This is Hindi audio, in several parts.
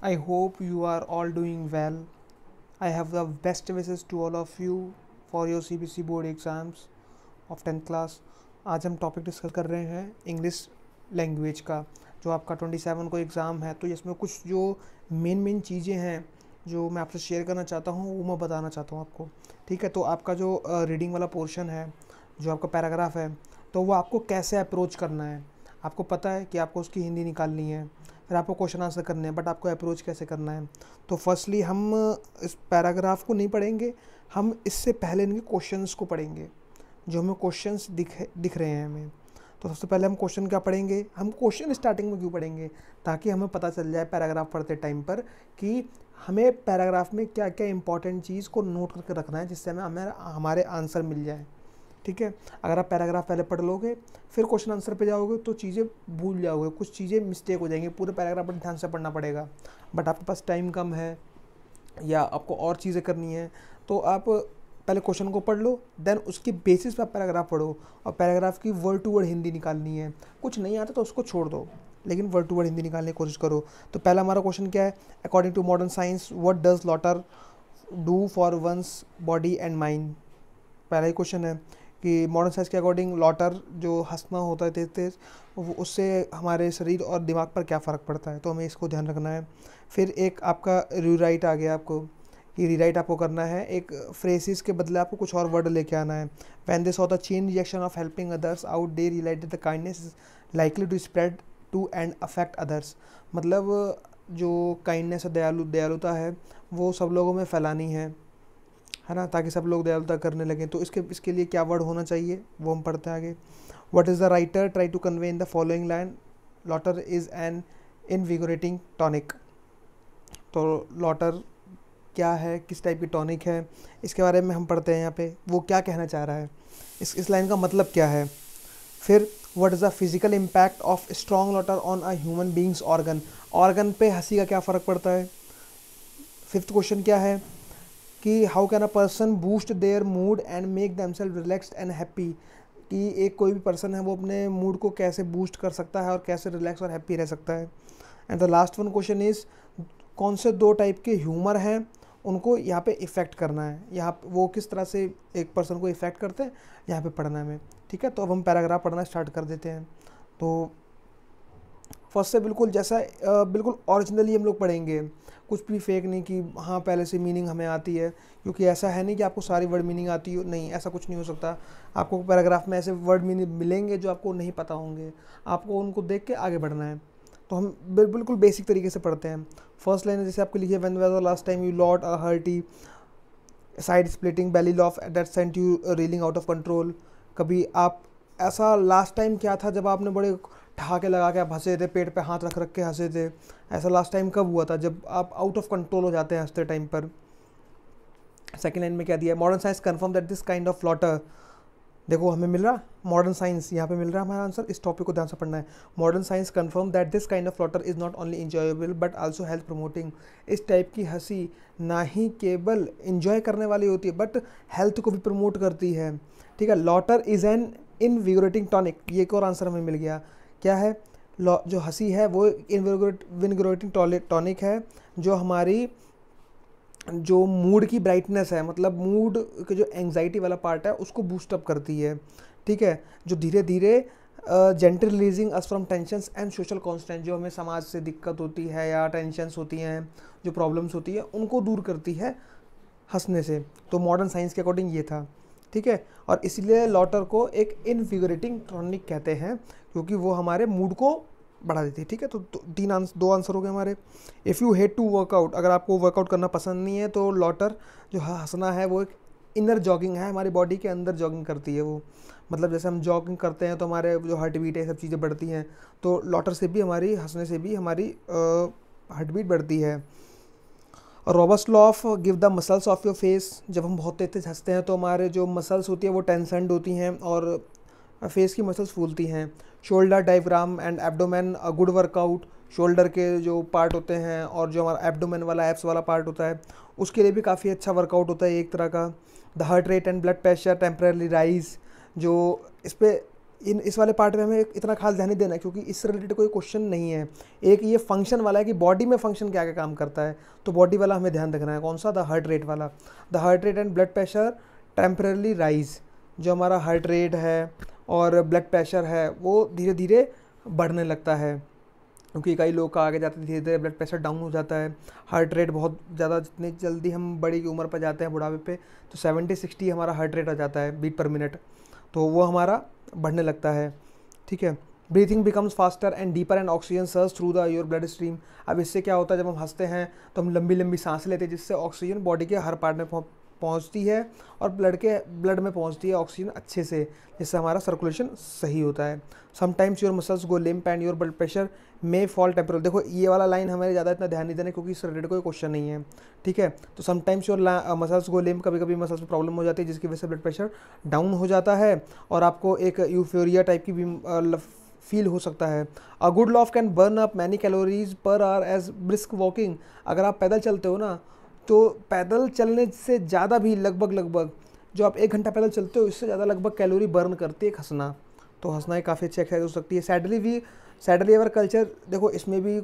I hope you are all doing well. I have the best wishes to all of you for your C B C board exams of tenth class आज हम टॉपिक डिस्कस कर रहे हैं इंग्लिश लैंग्वेज का जो आपका ट्वेंटी सेवन को एग्ज़ाम है तो इसमें कुछ जो मेन मेन चीज़ें हैं जो मैं आपसे शेयर करना चाहता हूँ वो मैं बताना चाहता हूँ आपको ठीक है तो आपका जो रीडिंग वाला पोर्शन है जो आपका पैराग्राफ है तो वो आपको कैसे अप्रोच करना है आपको पता है कि आपको उसकी हिंदी निकालनी है फिर आपको क्वेश्चन आंसर करने हैं बट आपको अप्रोच कैसे करना है तो फर्स्टली हम इस पैराग्राफ को नहीं पढ़ेंगे हम इससे पहले इनके क्वेश्चंस को पढ़ेंगे जो हमें क्वेश्चंस दिख दिख रहे हैं हमें तो सबसे पहले हम क्वेश्चन क्या पढ़ेंगे हम क्वेश्चन स्टार्टिंग में क्यों पढ़ेंगे ताकि हमें पता चल जाए पैराग्राफ पढ़ते टाइम पर कि हमें पैराग्राफ में क्या क्या इंपॉर्टेंट चीज़ को नोट करके रखना है जिससे हमें हमें हमारे आंसर मिल जाए ठीक है अगर आप पैराग्राफ पहले पढ़ लोगे फिर क्वेश्चन आंसर पे जाओगे तो चीज़ें भूल जाओगे कुछ चीज़ें मिस्टेक हो जाएंगी पूरे पैराग्राफ पर ध्यान से पढ़ना पड़ेगा बट आपके पास टाइम कम है या आपको और चीज़ें करनी है तो आप पहले क्वेश्चन को पढ़ लो देन उसके बेसिस पर पैराग्राफ पढ़ो और पैराग्राफ की वर्ड टू वर्ड हिंदी निकालनी है कुछ नहीं आता तो उसको छोड़ दो लेकिन वर्ड टू वर्ड हिंदी निकालने की कोशिश करो तो पहला हमारा क्वेश्चन क्या है according to modern science what does laughter do for one's body and mind पहला ही क्वेश्चन है कि मॉडर्न साइंस के अकॉर्डिंग लॉटर जो हंसना होता है तेज तेज उससे हमारे शरीर और दिमाग पर क्या फ़र्क पड़ता है तो हमें इसको ध्यान रखना है फिर एक आपका रीराइट आ गया आपको कि रीराइट आपको करना है एक फ्रेसिस के बदले आपको कुछ और वर्ड लेके आना है when this of the chain reaction of helping others out they related the kindness is likely to spread to and affect others मतलब जो काइंडनेस और दयालु दयालुता है वो सब लोगों में फैलानी है है ना ताकि सब लोग दयालुता करने लगें तो इसके इसके लिए क्या वर्ड होना चाहिए वो हम पढ़ते हैं आगे what is the writer try to convey in the following line laughter is an invigorating tonic तो लॉटर क्या है किस टाइप की टॉनिक है इसके बारे में हम पढ़ते हैं यहाँ पे वो क्या कहना चाह रहा है इस इस लाइन का मतलब क्या है फिर what is the physical impact of strong laughter on a human beings organ organ पे हंसी का क्या फ़र्क पड़ता है फिफ्थ क्वेश्चन क्या है कि how can a person boost their mood and make them self relaxed and happy कि एक कोई भी पर्सन है वो अपने मूड को कैसे बूस्ट कर सकता है और कैसे रिलैक्स और हैप्पी रह सकता है and the last one question is कौन से दो टाइप के ह्यूमर हैं उनको यहाँ पे इफ़ेक्ट करना है यहाँ वो किस तरह से एक पर्सन को इफ़ेक्ट करते हैं यहाँ पे पढ़ना है हमें ठीक है तो अब हम पैराग्राफ पढ़ना स्टार्ट कर देते हैं तो फर्स्ट से बिल्कुल जैसा बिल्कुल ओरिजिनली हम लोग पढ़ेंगे कुछ भी फेक नहीं कि हाँ पहले से मीनिंग हमें आती है क्योंकि ऐसा है नहीं कि आपको सारी वर्ड मीनिंग आती हो नहीं ऐसा कुछ नहीं हो सकता आपको पैराग्राफ में ऐसे वर्ड मीनिंग मिलेंगे जो आपको नहीं पता होंगे आपको उनको देख के आगे बढ़ना है तो हम बिल्कुल बेसिक तरीके से पढ़ते हैं फर्स्ट लाइन जैसे आपको लिखी है when last time you laughed a hearty side splitting belly laugh that sent you reeling out of control कभी आप ऐसा लास्ट टाइम क्या था जब आपने बड़े ठहाके लगा के आप हंसे थे पेट पे हाथ रख रख के हंसे थे ऐसा लास्ट टाइम कब हुआ था जब आप आउट ऑफ कंट्रोल हो जाते हैं हंसते टाइम पर सेकेंड लाइन में क्या दिया modern science confirm that this kind of laughter देखो हमें मिल रहा मॉडर्न साइंस यहाँ पे मिल रहा है हमारा आंसर इस टॉपिक को ध्यान से पढ़ना है modern science confirm that this kind of laughter is not only enjoyable but also health promoting इस टाइप की हंसी ना ही केवल इंजॉय करने वाली होती है बट हेल्थ को भी प्रमोट करती है ठीक है laughter is an invigorating tonic ये एक और आंसर हमें मिल गया क्या है जो हंसी है वो विनग्रोटिंग टॉनिक है जो हमारी जो मूड की ब्राइटनेस है मतलब मूड के जो एंग्जाइटी वाला पार्ट है उसको बूस्टअप करती है ठीक है जो धीरे धीरे gentle releasing us from tensions and social constant जो हमें समाज से दिक्कत होती है या टेंशंस होती हैं जो प्रॉब्लम्स होती है उनको दूर करती है हंसने से तो मॉडर्न साइंस के अकॉर्डिंग ये था ठीक है और इसलिए लॉटर को एक इनविगरेटिंग टॉनिक कहते हैं क्योंकि वो हमारे मूड को बढ़ा देती है ठीक है तो तीन आंसर दो आंसर हो गए हमारे if you hate to workout अगर आपको वर्कआउट करना पसंद नहीं है तो लॉटर जो हंसना है वो एक इनर जॉगिंग है हमारी बॉडी के अंदर जॉगिंग करती है वो मतलब जैसे हम जॉगिंग करते हैं तो हमारे जो हार्ट बीट है सब चीज़ें बढ़ती हैं तो लॉटर से भी हमारी हंसने से भी हमारी हार्ट बीट बढ़ती है laugh laugh give the muscles of your face जब हम बहुत तेज हंसते हैं तो हमारे जो मसल्स होती हैं वो टेंसेंड होती हैं और फेस uh, की मसल्स फूलती हैं shoulder diaphragm and abdomen good workout shoulder के जो पार्ट होते हैं और जो हमारा एब्डोमेन वाला एप्स वाला पार्ट होता है उसके लिए भी काफ़ी अच्छा वर्कआउट होता है एक तरह का the heart rate and blood pressure temporarily rise जो इस पर इन इस वाले पार्ट में हमें इतना खास ध्यान नहीं देना है क्योंकि इससे रिलेटेड कोई क्वेश्चन नहीं है एक ये फंक्शन वाला है कि बॉडी में फंक्शन क्या क्या काम करता है तो बॉडी वाला हमें ध्यान रखना है कौन सा द हार्ट रेट वाला the heart rate and blood pressure temporarily rise जो हमारा हार्ट रेट है और ब्लड प्रेशर है वो धीरे धीरे बढ़ने लगता है क्योंकि कई लोग का आगे जाते धीरे धीरे ब्लड प्रेशर डाउन हो जाता है हार्ट रेट बहुत ज़्यादा जितनी जल्दी हम बड़ी उम्र पर जाते हैं बुढ़ापे पे तो सेवेंटी सिक्सटी हमारा हार्ट रेट आ जाता है बीट पर मिनट तो वो हमारा बढ़ने लगता है ठीक है breathing becomes faster and deeper and oxygen surges through the your blood stream अब इससे क्या होता है जब हम हंसते हैं तो हम लंबी लंबी सांस लेते हैं जिससे ऑक्सीजन बॉडी के हर पार्ट में पहुंचती है और ब्लड के ब्लड में पहुंचती है ऑक्सीजन अच्छे से जिससे हमारा सर्कुलेशन सही होता है sometimes your muscles go limp and your blood pressure may fall temporarily देखो ये वाला लाइन हमारे ज़्यादा इतना ध्यान नहीं देना क्योंकि इस रिलेटेड कोई क्वेश्चन नहीं है ठीक है तो sometimes your muscles go limp कभी कभी मसल्स में प्रॉब्लम हो जाती है जिसकी वजह से ब्लड प्रेशर डाउन हो जाता है और आपको एक यूफोरिया टाइप की फील uh, हो सकता है a good laugh can burn up many calories per hour as brisk walking अगर आप पैदल चलते हो ना तो पैदल चलने से ज़्यादा भी लगभग लगभग जो आप एक घंटा पैदल चलते हो इससे ज़्यादा लगभग कैलोरी बर्न करती है हंसना तो हंसना ही काफ़ी अच्छी एक्सरसाइज हो सकती है सैडली भी सैडली अवर कल्चर देखो इसमें भी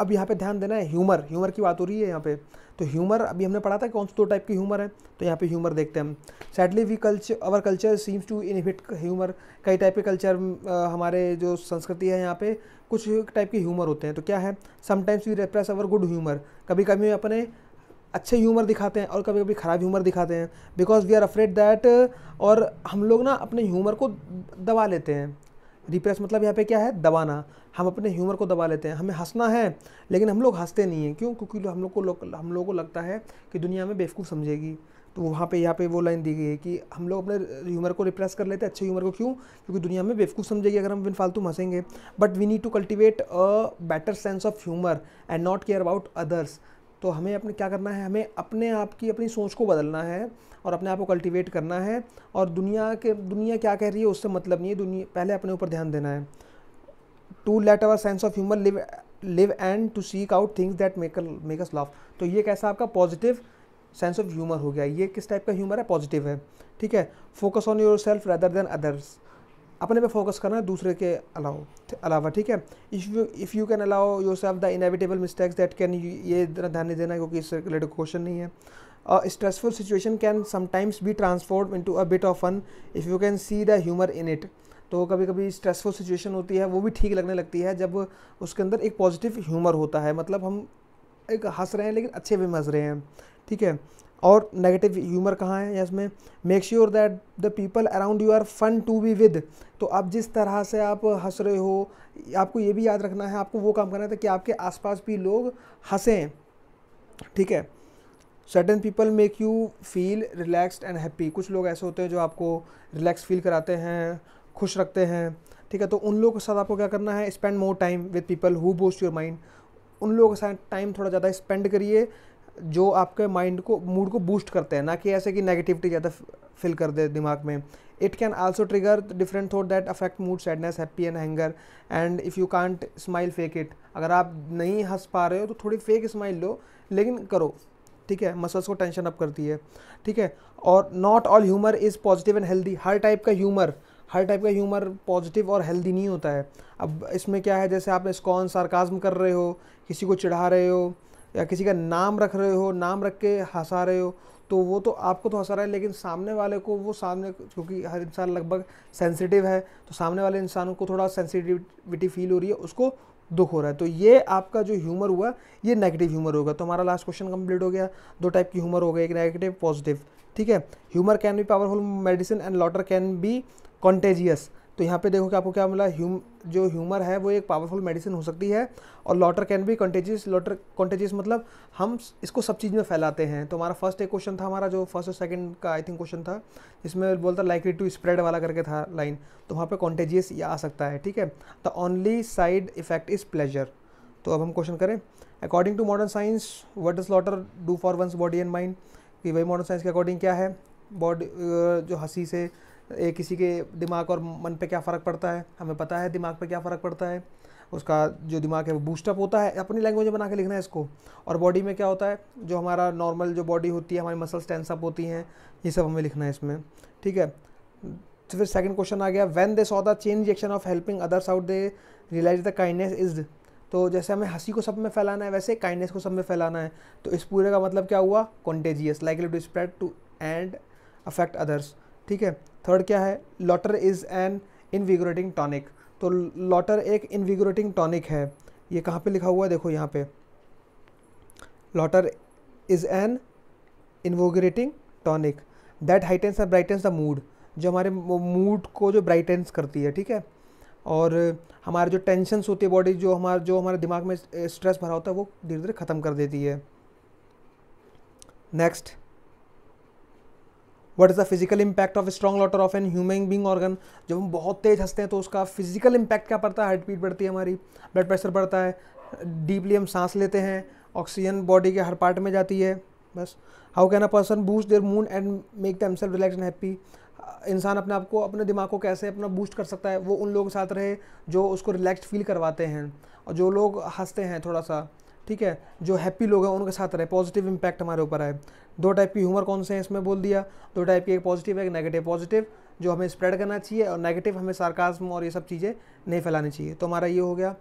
अब यहाँ पे ध्यान देना है ह्यूमर ह्यूमर की बात हो रही है यहाँ पे तो ह्यूमर अभी हमने पढ़ा था कौन से दो टाइप के ह्यूमर है तो यहाँ पे ह्यूमर देखते हैं हम sadly we culture our culture seems to inhibit humour कई टाइप के कल्चर हमारे जो संस्कृति है यहाँ पे कुछ टाइप के ह्यूमर होते हैं तो क्या है sometimes we repress our good humour कभी कभी अपने अच्छे ह्यूमर दिखाते हैं और कभी कभी ख़राब ह्यूमर दिखाते हैं because we are afraid that और हम लोग ना अपने ह्यूमर को दबा लेते हैं रिप्रेस मतलब यहाँ पे क्या है दबाना हम अपने ह्यूमर को दबा लेते हैं हमें हंसना है लेकिन हम लोग हंसते नहीं हैं क्यों क्योंकि हम लोग को लो, हम लोगों को लगता है कि दुनिया में बेवकूफ़ समझेगी तो वहाँ पे यहाँ पे वो लाइन दी गई है कि हम लोग अपने ह्यूमर को रिप्रेस कर लेते हैं अच्छे ह्यूमर को क्यों क्योंकि दुनिया में बेवकूफ़ समझेगी अगर हम बिन फालतू हंसेंगे but we need to cultivate a better sense of humour and not care about others तो हमें अपने क्या करना है हमें अपने आप की अपनी सोच को बदलना है और अपने आप को कल्टिवेट करना है और दुनिया के दुनिया क्या कह रही है उससे मतलब नहीं है दुनिया पहले अपने ऊपर ध्यान देना है to let our sense of humour live live and to seek out things that make make us laugh तो ये कैसा आपका पॉजिटिव सेंस ऑफ ह्यूमर हो गया ये किस टाइप का ह्यूमर है पॉजिटिव है ठीक है focus on yourself rather than others अपने पे फोकस करना है दूसरे के अलाव अलावा ठीक है if you if you can allow yourself the inevitable mistakes that can ये इतना ध्यान नहीं देना क्योंकि इससे रिलेटेड क्वेश्चन नहीं है stressful situation can sometimes be transform into a bit of fun if you can see the humour in it तो कभी कभी स्ट्रेसफुल सिचुएशन होती है वो भी ठीक लगने लगती है जब उसके अंदर एक पॉजिटिव ह्यूमर होता है मतलब हम एक हंस रहे हैं लेकिन अच्छे भी हंस रहे हैं ठीक है और नेगेटिव ह्यूमर कहाँ है इसमें make sure that the people around you are fun to be with तो आप जिस तरह से आप हंस रहे हो आपको ये भी याद रखना है आपको वो काम करना था कि आपके आसपास भी लोग हंसें ठीक है certain people make you feel relaxed and happy कुछ लोग ऐसे होते हैं जो आपको रिलैक्स फील कराते हैं खुश रखते हैं ठीक है तो उन लोगों के साथ आपको क्या करना है spend more time with people who boost your mind उन लोगों के साथ टाइम थोड़ा ज़्यादा स्पेंड करिए जो आपके माइंड को मूड को बूस्ट करते हैं ना कि ऐसे कि नेगेटिविटी ज़्यादा फिल कर दे दिमाग में it can also trigger different thought that affect mood sadness happy and anger and if you can't smile fake it अगर आप नहीं हंस पा रहे हो तो थोड़ी फेक स्माइल लो लेकिन करो ठीक है मसल्स को टेंशन अप करती है ठीक है और not all humour is positive and healthy हर टाइप का ह्यूमर हर टाइप का ह्यूमर पॉजिटिव और हेल्दी नहीं होता है अब इसमें क्या है जैसे आप स्कॉन सार्काज्म कर रहे हो किसी को चिढ़ा रहे हो या किसी का नाम रख रहे हो नाम रख के हंसा रहे हो तो वो तो आपको तो हंसा रहा है लेकिन सामने वाले को वो सामने क्योंकि हर इंसान लगभग सेंसिटिव है तो सामने वाले इंसान को थोड़ा सेंसिटिविटी फील हो रही है उसको दुख हो रहा है तो ये आपका जो ह्यूमर हुआ ये नेगेटिव ह्यूमर होगा तो हमारा लास्ट क्वेश्चन कंप्लीट हो गया दो टाइप की ह्यूमर हो गए एक नेगेटिव पॉजिटिव ठीक है humour can be powerful medicine and laughter can be contagious तो यहाँ पे देखो कि आपको क्या मिला ह्यूम जो ह्यूमर है वो एक पावरफुल मेडिसिन हो सकती है और laughter can be contagious laughter contagious मतलब हम इसको सब चीज़ में फैलाते हैं तो हमारा फर्स्ट एक क्वेश्चन था हमारा जो फर्स्ट और सेकंड का आई थिंक क्वेश्चन था जिसमें बोलता लाइकली टू स्प्रेड वाला करके था लाइन तो वहाँ पर कॉन्टेजियस ये आ सकता है ठीक है the only side effect is pleasure तो अब हम क्वेश्चन करें according to modern science what does laughter do for one's body and mind कि वही मॉडर्न साइंस के अकॉर्डिंग क्या है बॉडी जो हंसी से एक किसी के दिमाग और मन पे क्या फ़र्क पड़ता है हमें पता है दिमाग पे क्या फ़र्क पड़ता है उसका जो दिमाग है वो बूस्टअप होता है अपनी लैंग्वेज में बना के लिखना है इसको और बॉडी में क्या होता है जो हमारा नॉर्मल जो बॉडी होती है हमारी मसल्स टेंसअप होती हैं ये सब हमें लिखना है इसमें ठीक है तो फिर सेकंड क्वेश्चन आ गया when they saw the change action of helping others out they realise the kindness is तो जैसे हमें हंसी को सब में फैलाना है वैसे काइंडनेस को सब में फैलाना है तो इस पूरे का मतलब क्या हुआ contagious likely to spread to and affect others ठीक है थर्ड क्या है laughter is an invigorating tonic तो लॉटर एक इनविगोरेटिंग टॉनिक है ये कहाँ पे लिखा हुआ है देखो यहाँ पे laughter is an invigorating tonic that heightens and brightens the mood जो हमारे मूड को जो ब्राइटेंस करती है ठीक है और हमारे जो टेंशनस होती है बॉडी जो हमारे जो हमारे दिमाग में स्ट्रेस भरा होता है वो धीरे धीरे ख़त्म कर देती है next what is the physical impact of strong laughter of an human being organ जब हम बहुत तेज हंसते हैं तो उसका फिजिकल इम्पैक्ट क्या पड़ता है हार्ट बीट बढ़ती है हमारी ब्लड प्रेशर बढ़ता है डीपली हम सांस लेते हैं ऑक्सीजन बॉडी के हर पार्ट में जाती है बस how can a person boost their mood and make them self relax and happy इंसान अपने आप को अपने दिमाग को कैसे अपना बूस्ट कर सकता है वो उन लोगों के साथ रहे जो उसको रिलैक्स फील करवाते हैं और जो लोग हंसते हैं थोड़ा सा ठीक है जो हैप्पी लोग हैं उनके साथ रहे पॉजिटिव इम्पैक्ट हमारे ऊपर आए दो टाइप की ह्यूमर कौन से हैं इसमें बोल दिया दो टाइप की एक पॉजिटिव एक नेगेटिव पॉजिटिव जो हमें स्प्रेड करना चाहिए और नेगेटिव हमें सार्काज्म और ये सब चीज़ें नहीं फैलानी चाहिए तो हमारा ये हो गया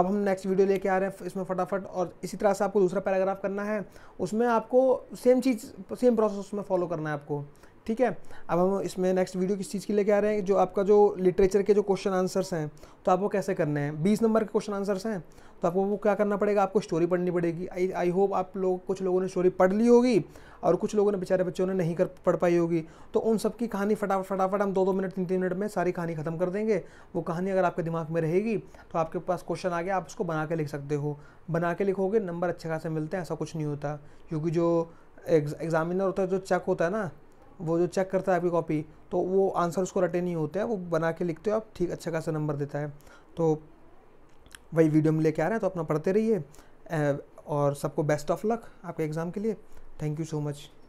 अब हम नेक्स्ट वीडियो लेके आ रहे हैं इसमें फटाफट और इसी तरह से आपको दूसरा पैराग्राफ करना है उसमें आपको सेम चीज़ सेम प्रोसेस उसमें फॉलो करना है आपको ठीक है अब हम इसमें नेक्स्ट वीडियो किस चीज़ के लेके आ रहे हैं जो आपका जो लिटरेचर के जो क्वेश्चन आंसर्स हैं तो आपको कैसे करने हैं बीस नंबर के क्वेश्चन आंसर्स हैं तो आपको वो क्या करना पड़ेगा आपको स्टोरी पढ़नी पड़ेगी आई आई होप आप लोग कुछ लोगों ने स्टोरी पढ़ ली होगी और कुछ लोगों ने बेचारे बच्चों ने नहीं कर पढ़ पाई होगी तो उन सब की कहानी फटाफट फटाफट हम दो दो मिनट तीन तीन मिनट में सारी कहानी ख़त्म कर देंगे वो कहानी अगर आपके दिमाग में रहेगी तो आपके पास क्वेश्चन आ गया आप उसको बना के लिख सकते हो बना के लिखोगे नंबर अच्छे खासे मिलते हैं ऐसा कुछ नहीं होता क्योंकि जो एग्जामिनर होता है जो चेक होता है ना वो जो चेक करता है आपकी कॉपी तो वो आंसर उसको रटे नहीं होते हैं वो बना के लिखते हो आप ठीक अच्छा खासा नंबर देता है तो वही वीडियो में लेके आ रहे हैं तो अपना पढ़ते रहिए और सबको बेस्ट ऑफ लक आपके एग्ज़ाम के लिए थैंक यू सो मच